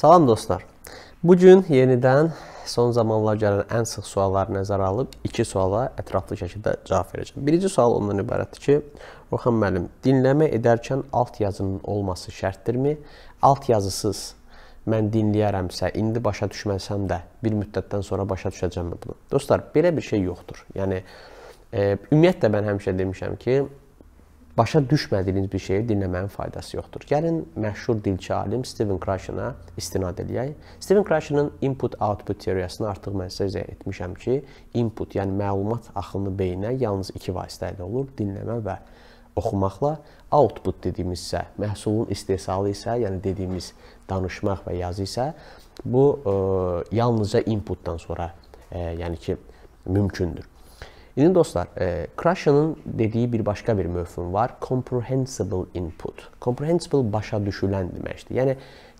Salam dostlar. Bu gün yenidən son zamanlar gələn ən sıx sualları nəzərə alıb iki suala ətraflı şəkildə cavab verəcəm. Birinci sual ondan ibarətdir ki, Orxan müəllim, dinləmə edərkən alt yazının olması şərtdirmi? Alt yazısız mən dinləyərəmsə, indi başa düşməsəm də bir müddətdən sonra başa düşəcəmmi bunu? Dostlar, belə bir şey yoxdur. Yəni e, ümumiyyətlə mən həmişə demişəm ki, başa düşmədiyiniz bir şeyi dinləməyin faydası yoxdur. Gəlin məşhur dilçi alim Steven Krashena istinad eləyək. Steven Krashenin input-output teoriyasını artıq mən sizə izah etmişəm ki, input, yəni məlumat axını beynə yalnız iki vasitə ilə olur: dinləmə və oxumaqla. Output dediyimiz isə məhsulun istehsalı isə, yəni dediyimiz danışmaq və yazı isə bu ə, e, yalnızca inputdan sonra ə, e, yəni ki mümkündür. İndi dostlar, e, Krashan'ın dediyi bir başqa bir mövhum var. Comprehensible input. Comprehensible başa düşülən deməkdir. Yəni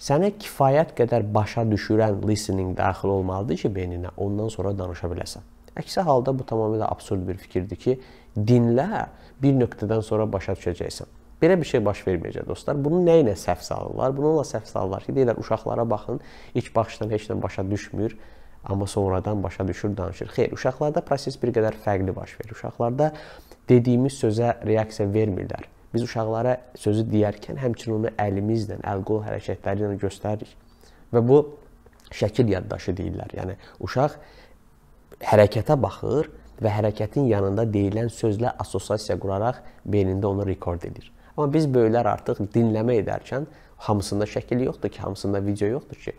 sənə kifayət qədər başa düşürən listening daxil olmalıdır ki, beyninə ondan sonra danışa biləsən. Əksi halda bu tamamilə absurd bir fikirdir ki, dinlə, bir nöqtədən sonra başa düşəcəksən. Belə bir şey baş verməyəcək dostlar. Bunu nə ilə səhv salırlar? Bununla səhv salırlar ki, deyirlər uşaqlara baxın, ilk baxışdan heç nə başa düşmür amma sonradan başa düşür, danışır. Xeyr, uşaqlarda proses bir qədər fərqli baş verir. Uşaqlarda dediyimiz sözə reaksiya vermirlər. Biz uşaqlara sözü deyərkən həmçinin onu əlimizlə, əl-qol hərəkətləri ilə göstəririk. Və bu şəkil yaddaşı deyirlər. Yəni uşaq hərəkətə baxır və hərəkətin yanında deyilən sözlə assosiasiya quraraq beynində onu rekord edir. Amma biz böyüklər artıq dinləmə edərkən hamısında şəkil yoxdur ki, hamısında video yoxdur ki,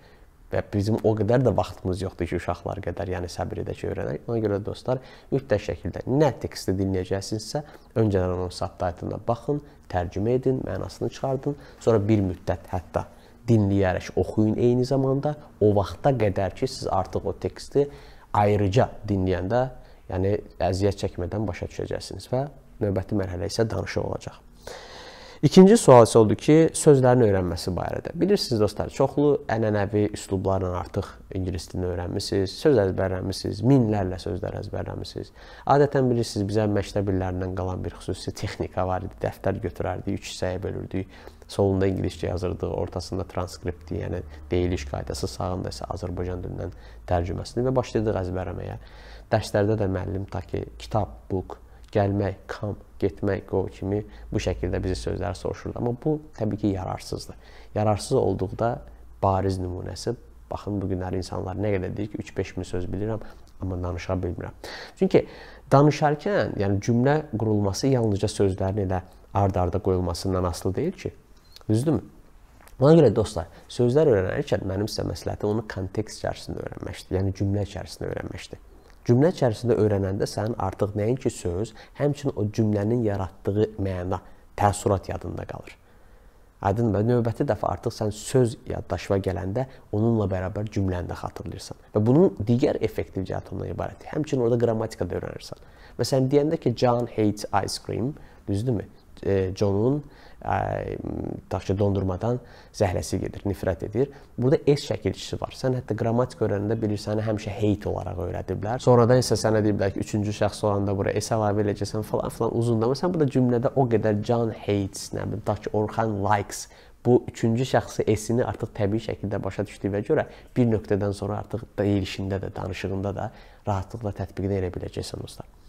Və bizim o qədər də vaxtımız yoxdur ki, uşaqlar qədər, yəni səbir edək öyrənək. Ona görə dostlar, mütləq şəkildə nə teksti dinləyəcəksinizsə, öncədən onun subtitle-na baxın, tərcümə edin, mənasını çıxardın, sonra bir müddət hətta dinləyərək oxuyun eyni zamanda o vaxta qədər ki, siz artıq o teksti ayrıca dinləyəndə, yəni əziyyət çəkmədən başa düşəcəksiniz və növbəti mərhələ isə danışıq olacaq. İkinci sual isə oldu ki, sözlərin öyrənməsi barədə. Bilirsiniz dostlar, çoxlu ənənəvi üslublarla artıq ingilis dilini öyrənmisiniz, söz əzbərləmisiniz, minlərlə sözlər əzbərləmisiniz. Adətən bilirsiniz, bizə məktəb illərindən qalan bir xüsusi texnika var idi. Dəftər götürərdik, üç hissəyə bölürdük. Solunda ingiliscə yazırdıq, ortasında transkripti, yəni deyiliş qaydası, sağında isə Azərbaycan dilindən tərcüməsini və başladıq əzbərləməyə. Dərslərdə də müəllim ta ki, kitab, book gəlmək, kam, getmək, go kimi bu şəkildə bizi sözləri soruşurlar. Amma bu təbii ki, yararsızdır. Yararsız olduqda bariz nümunəsi baxın bu günləri insanlar nə qədər deyir ki, 3-5 min söz bilirəm, amma danışa bilmirəm. Çünki danışarkən, yəni cümlə qurulması yalnızca sözlərin elə ard-arda qoyulmasından asılı deyil ki. Düzdürmü? Ona görə dostlar, sözlər öyrənərkən mənim sizə məsləhətim onu kontekst içərisində öyrənməkdir. Yəni cümlə içərisində öyrənməkdir. Cümlə içərisində öyrənəndə sənin artıq nəinki söz, həmçinin o cümlənin yaratdığı məna, təəssürat yadında qalır. Aydınmı? Növbəti dəfə artıq sən söz yaddaşına gələndə onunla bərabər cümləni də xatırlayırsan. Və bunun digər effektiv cəhəti ondan ibarətdir. Həmçinin orada qrammatika da öyrənirsən. Məsələn deyəndə ki, John hates ice cream, düzdürmü? Conun tutaq ki, dondurmadan zəhləsi gedir, nifrət edir. Burada es şəkilçisi var. Sən hətta qrammatik öyrənəndə bilirsən, hə, həmişə hate olaraq öyrədiblər. Sonradan isə sənə deyiblər ki, üçüncü şəxs olanda bura es əlavə eləyəcəksən falan filan uzundama. Sən burada cümlədə o qədər Can hates, nə bilim, tutaq ki, Orxan likes bu üçüncü şəxsi esini artıq təbii şəkildə başa düşdüyünə görə bir nöqtədən sonra artıq deyilişində də, danışığında da rahatlıqla tətbiq edə biləcəksən dostlar.